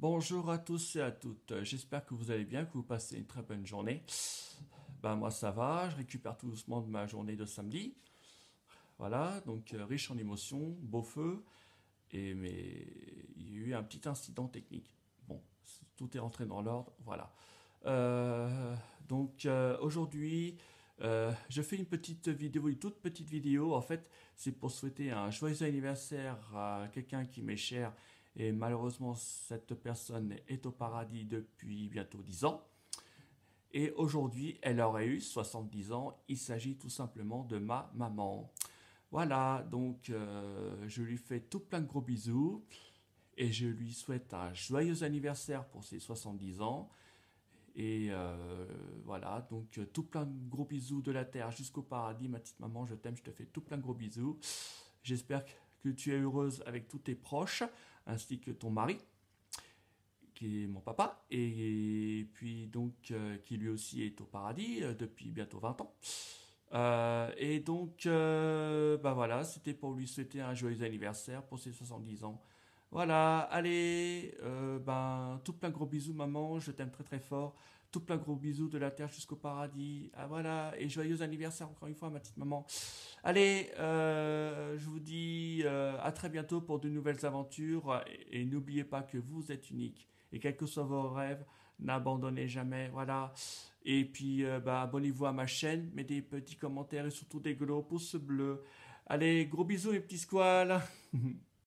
Bonjour à tous et à toutes. J'espère que vous allez bien, que vous passez une très bonne journée. Ben, moi ça va, je récupère tout doucement de ma journée de samedi. Voilà, donc euh, riche en émotions, beau feu, et mais il y a eu un petit incident technique. Bon, tout est rentré dans l'ordre, voilà. Euh, donc euh, aujourd'hui, je fais une petite vidéo, une toute petite vidéo. En fait, c'est pour souhaiter un joyeux anniversaire à quelqu'un qui m'est cher et malheureusement, cette personne est au paradis depuis bientôt 10 ans. Et aujourd'hui, elle aurait eu 70 ans. Il s'agit tout simplement de ma maman. Voilà, donc euh, je lui fais tout plein de gros bisous et je lui souhaite un joyeux anniversaire pour ses 70 ans. Et euh, voilà, donc tout plein de gros bisous de la terre jusqu'au paradis, ma petite maman, je t'aime, je te fais tout plein de gros bisous. J'espère que que tu es heureuse avec tous tes proches, ainsi que ton mari, qui est mon papa, et puis donc euh, qui lui aussi est au paradis euh, depuis bientôt 20 ans. Euh, et donc, bah voilà, c'était pour lui souhaiter un joyeux anniversaire pour ses 70 ans voilà, allez, euh, ben, tout plein gros bisous maman, je t'aime très très fort. Tout plein gros bisous de la terre jusqu'au paradis. Ah voilà, et joyeux anniversaire encore une fois ma petite maman. Allez, euh, je vous dis euh, à très bientôt pour de nouvelles aventures. Et, n'oubliez pas que vous êtes unique. Et quels que soient vos rêves, n'abandonnez jamais. Voilà. Et puis, ben, abonnez-vous à ma chaîne, mettez des petits commentaires et surtout des gros pouces bleus. Allez, gros bisous et petits squales.